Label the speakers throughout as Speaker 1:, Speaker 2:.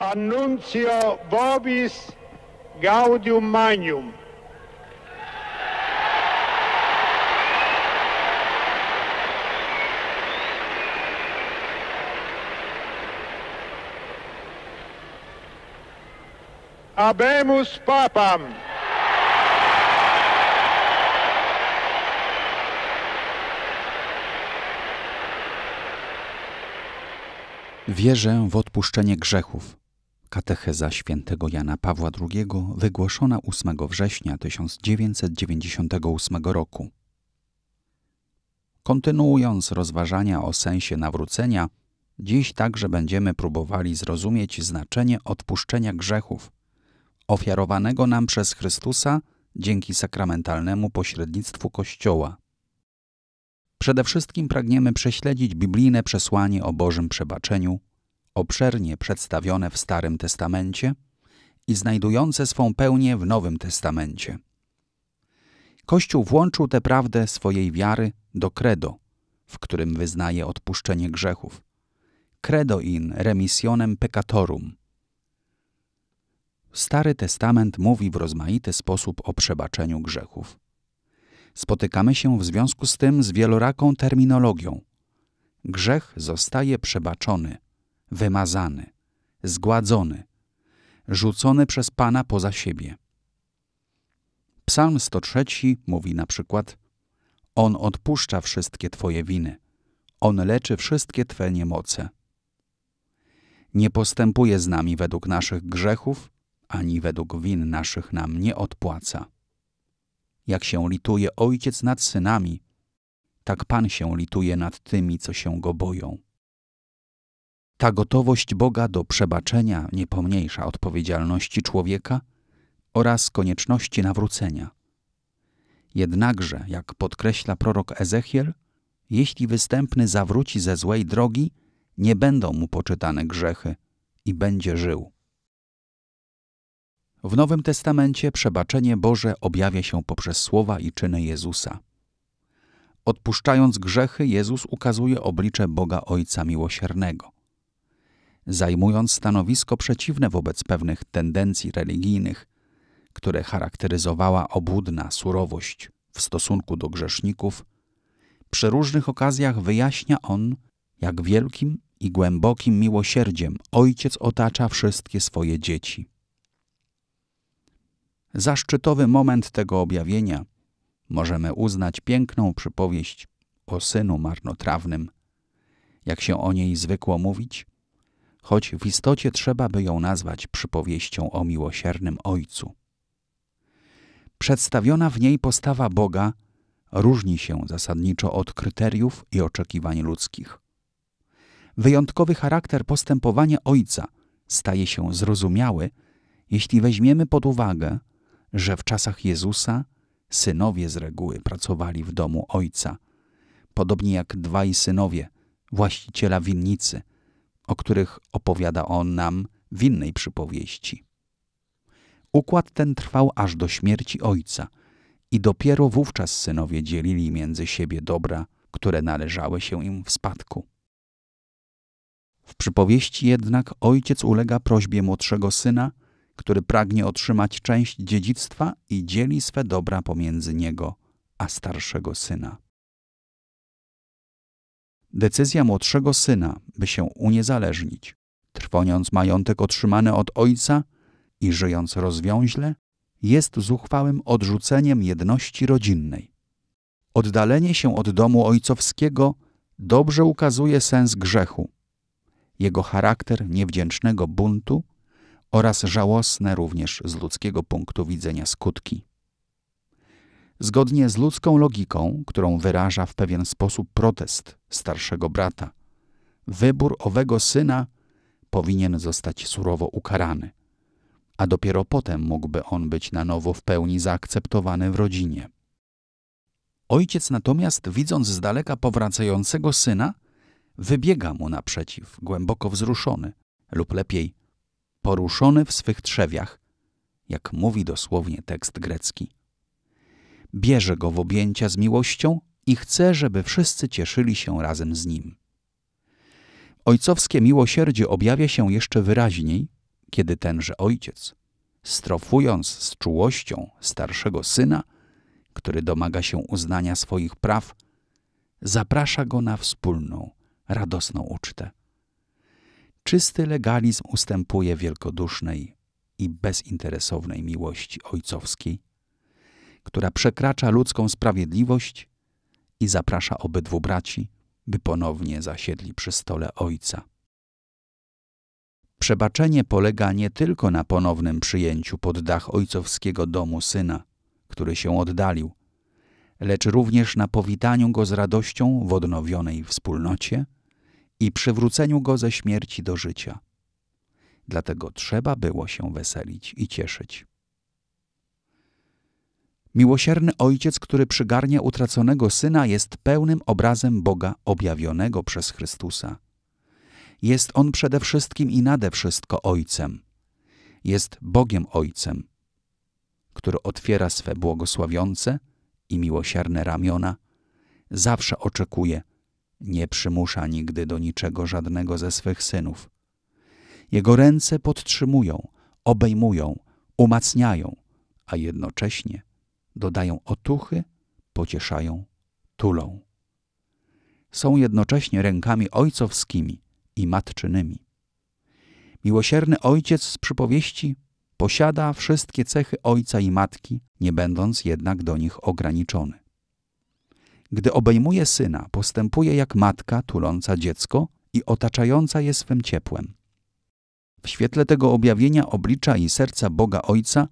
Speaker 1: Annuncio Vobis Gaudium Magnum. Abemus Papam. Wierzę w odpuszczenie grzechów. Katecheza świętego Jana Pawła II wygłoszona 8 września 1998 roku. Kontynuując rozważania o sensie nawrócenia, dziś także będziemy próbowali zrozumieć znaczenie odpuszczenia grzechów, ofiarowanego nam przez Chrystusa dzięki sakramentalnemu pośrednictwu Kościoła. Przede wszystkim pragniemy prześledzić biblijne przesłanie o Bożym przebaczeniu obszernie przedstawione w Starym Testamencie i znajdujące swą pełnię w Nowym Testamencie. Kościół włączył tę prawdę swojej wiary do credo, w którym wyznaje odpuszczenie grzechów. Credo in remissionem peccatorum. Stary Testament mówi w rozmaity sposób o przebaczeniu grzechów. Spotykamy się w związku z tym z wieloraką terminologią. Grzech zostaje przebaczony – wymazany, zgładzony, rzucony przez Pana poza siebie. Psalm 103 mówi na przykład: On odpuszcza wszystkie Twoje winy, On leczy wszystkie Twe niemoce. Nie postępuje z nami według naszych grzechów, ani według win naszych nam nie odpłaca. Jak się lituje Ojciec nad synami, tak Pan się lituje nad tymi, co się go boją. Ta gotowość Boga do przebaczenia nie pomniejsza odpowiedzialności człowieka oraz konieczności nawrócenia. Jednakże, jak podkreśla prorok Ezechiel, jeśli występny zawróci ze złej drogi, nie będą mu poczytane grzechy i będzie żył. W Nowym Testamencie przebaczenie Boże objawia się poprzez słowa i czyny Jezusa. Odpuszczając grzechy, Jezus ukazuje oblicze Boga Ojca Miłosiernego zajmując stanowisko przeciwne wobec pewnych tendencji religijnych, które charakteryzowała obłudna surowość w stosunku do grzeszników, przy różnych okazjach wyjaśnia on, jak wielkim i głębokim miłosierdziem ojciec otacza wszystkie swoje dzieci. Zaszczytowy moment tego objawienia możemy uznać piękną przypowieść o synu marnotrawnym. Jak się o niej zwykło mówić, choć w istocie trzeba by ją nazwać przypowieścią o miłosiernym Ojcu. Przedstawiona w niej postawa Boga różni się zasadniczo od kryteriów i oczekiwań ludzkich. Wyjątkowy charakter postępowania Ojca staje się zrozumiały, jeśli weźmiemy pod uwagę, że w czasach Jezusa synowie z reguły pracowali w domu Ojca, podobnie jak dwaj synowie, właściciela winnicy – o których opowiada on nam w innej przypowieści. Układ ten trwał aż do śmierci ojca i dopiero wówczas synowie dzielili między siebie dobra, które należały się im w spadku. W przypowieści jednak ojciec ulega prośbie młodszego syna, który pragnie otrzymać część dziedzictwa i dzieli swe dobra pomiędzy niego a starszego syna decyzja młodszego syna, by się uniezależnić. Trwoniąc majątek otrzymany od ojca i żyjąc rozwiąźle, jest zuchwałym odrzuceniem jedności rodzinnej. Oddalenie się od domu ojcowskiego dobrze ukazuje sens grzechu, jego charakter niewdzięcznego buntu oraz żałosne również z ludzkiego punktu widzenia skutki zgodnie z ludzką logiką, którą wyraża w pewien sposób protest starszego brata. Wybór owego syna powinien zostać surowo ukarany, a dopiero potem mógłby on być na nowo w pełni zaakceptowany w rodzinie. Ojciec natomiast, widząc z daleka powracającego syna, wybiega mu naprzeciw, głęboko wzruszony, lub lepiej, poruszony w swych trzewiach, jak mówi dosłownie tekst grecki bierze go w objęcia z miłością i chce, żeby wszyscy cieszyli się razem z nim. Ojcowskie miłosierdzie objawia się jeszcze wyraźniej, kiedy tenże ojciec, strofując z czułością starszego syna, który domaga się uznania swoich praw, zaprasza go na wspólną, radosną ucztę. Czysty legalizm ustępuje wielkodusznej i bezinteresownej miłości ojcowskiej, która przekracza ludzką sprawiedliwość i zaprasza obydwu braci, by ponownie zasiedli przy stole Ojca. Przebaczenie polega nie tylko na ponownym przyjęciu pod dach ojcowskiego domu syna, który się oddalił, lecz również na powitaniu go z radością w odnowionej wspólnocie i przywróceniu go ze śmierci do życia. Dlatego trzeba było się weselić i cieszyć. Miłosierny Ojciec, który przygarnia utraconego syna, jest pełnym obrazem Boga objawionego przez Chrystusa. Jest On przede wszystkim i nade wszystko Ojcem. Jest Bogiem Ojcem, który otwiera swe błogosławiące i miłosierne ramiona, zawsze oczekuje, nie przymusza nigdy do niczego żadnego ze swych synów. Jego ręce podtrzymują, obejmują, umacniają, a jednocześnie – dodają otuchy, pocieszają, tulą. Są jednocześnie rękami ojcowskimi i matczynymi. Miłosierny ojciec z przypowieści posiada wszystkie cechy ojca i matki, nie będąc jednak do nich ograniczony. Gdy obejmuje syna, postępuje jak matka tuląca dziecko i otaczająca je swym ciepłem. W świetle tego objawienia oblicza i serca Boga Ojca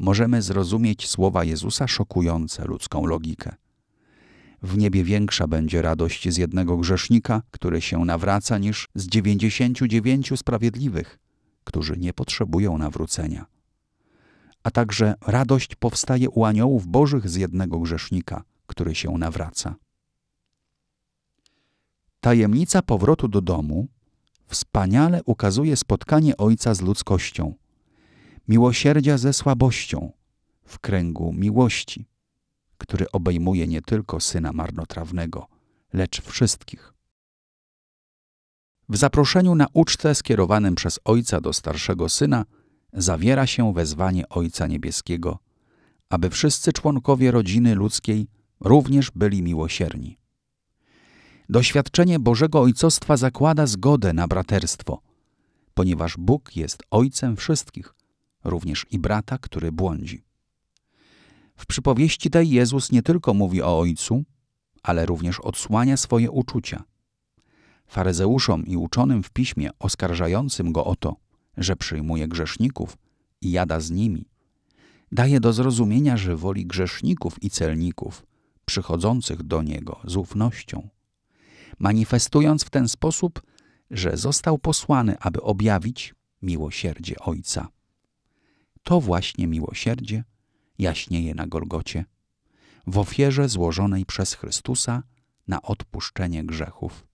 Speaker 1: możemy zrozumieć słowa Jezusa szokujące ludzką logikę. W niebie większa będzie radość z jednego grzesznika, który się nawraca, niż z dziewięćdziesięciu dziewięciu sprawiedliwych, którzy nie potrzebują nawrócenia. A także radość powstaje u aniołów bożych z jednego grzesznika, który się nawraca. Tajemnica powrotu do domu wspaniale ukazuje spotkanie Ojca z ludzkością, miłosierdzia ze słabością w kręgu miłości, który obejmuje nie tylko syna marnotrawnego, lecz wszystkich. W zaproszeniu na ucztę skierowanym przez ojca do starszego syna zawiera się wezwanie Ojca Niebieskiego, aby wszyscy członkowie rodziny ludzkiej również byli miłosierni. Doświadczenie Bożego Ojcostwa zakłada zgodę na braterstwo, ponieważ Bóg jest Ojcem wszystkich, również i brata, który błądzi. W przypowieści tej Jezus nie tylko mówi o Ojcu, ale również odsłania swoje uczucia. Faryzeuszom i uczonym w piśmie oskarżającym go o to, że przyjmuje grzeszników i jada z nimi, daje do zrozumienia, że woli grzeszników i celników przychodzących do niego z ufnością, manifestując w ten sposób, że został posłany, aby objawić miłosierdzie Ojca. To właśnie miłosierdzie jaśnieje na Golgocie, w ofierze złożonej przez Chrystusa na odpuszczenie grzechów.